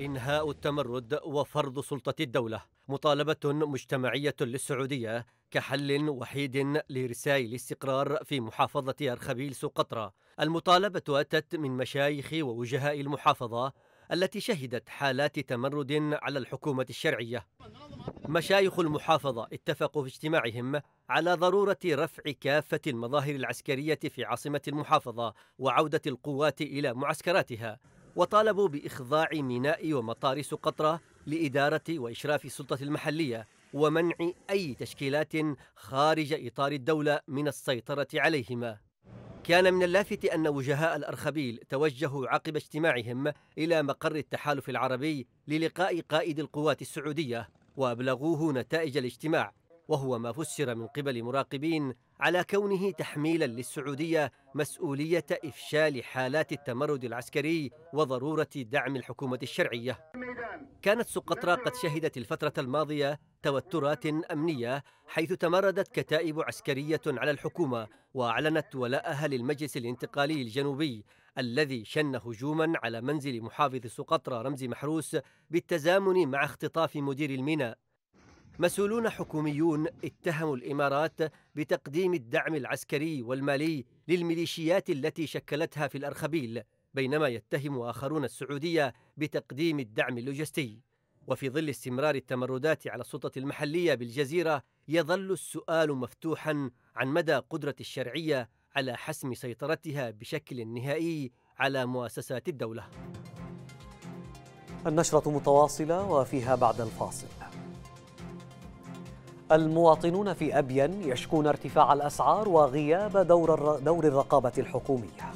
إنهاء التمرد وفرض سلطة الدولة مطالبة مجتمعية للسعودية كحل وحيد لرسائل الاستقرار في محافظة أرخبيل سقطرى المطالبة أتت من مشايخ ووجهاء المحافظة التي شهدت حالات تمرد على الحكومة الشرعية مشايخ المحافظة اتفقوا في اجتماعهم على ضرورة رفع كافة المظاهر العسكرية في عاصمة المحافظة وعودة القوات إلى معسكراتها وطالبوا بإخضاع ميناء ومطار سقطرة لإدارة وإشراف السلطة المحلية ومنع أي تشكيلات خارج إطار الدولة من السيطرة عليهما كان من اللافت أن وجهاء الأرخبيل توجهوا عقب اجتماعهم إلى مقر التحالف العربي للقاء قائد القوات السعودية وأبلغوه نتائج الاجتماع وهو ما فسر من قبل مراقبين على كونه تحميلا للسعوديه مسؤوليه افشال حالات التمرد العسكري وضروره دعم الحكومه الشرعيه. كانت سقطرى قد شهدت الفتره الماضيه توترات امنيه حيث تمردت كتائب عسكريه على الحكومه واعلنت ولاءها للمجلس الانتقالي الجنوبي الذي شن هجوما على منزل محافظ سقطرى رمزي محروس بالتزامن مع اختطاف مدير الميناء. مسؤولون حكوميون اتهموا الامارات بتقديم الدعم العسكري والمالي للميليشيات التي شكلتها في الارخبيل بينما يتهم اخرون السعوديه بتقديم الدعم اللوجستي وفي ظل استمرار التمردات على السلطه المحليه بالجزيره يظل السؤال مفتوحا عن مدى قدره الشرعيه على حسم سيطرتها بشكل نهائي على مؤسسات الدوله النشره متواصله وفيها بعد الفاصل المواطنون في أبين يشكون ارتفاع الأسعار وغياب دور, دور الرقابة الحكومية